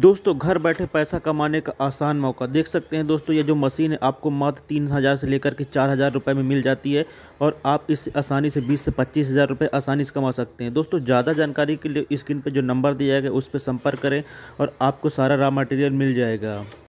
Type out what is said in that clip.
दोस्तों घर बैठे पैसा कमाने का आसान मौका देख सकते हैं दोस्तों ये जो मशीन है आपको मात्र तीन हज़ार से लेकर के चार हज़ार रुपये में मिल जाती है और आप इससे आसानी से बीस से पच्चीस हज़ार रुपये आसानी से कमा सकते हैं दोस्तों ज़्यादा जानकारी के लिए स्क्रीन पर जो नंबर दिया गया उस पर संपर्क करें और आपको सारा रॉ मटेरियल मिल जाएगा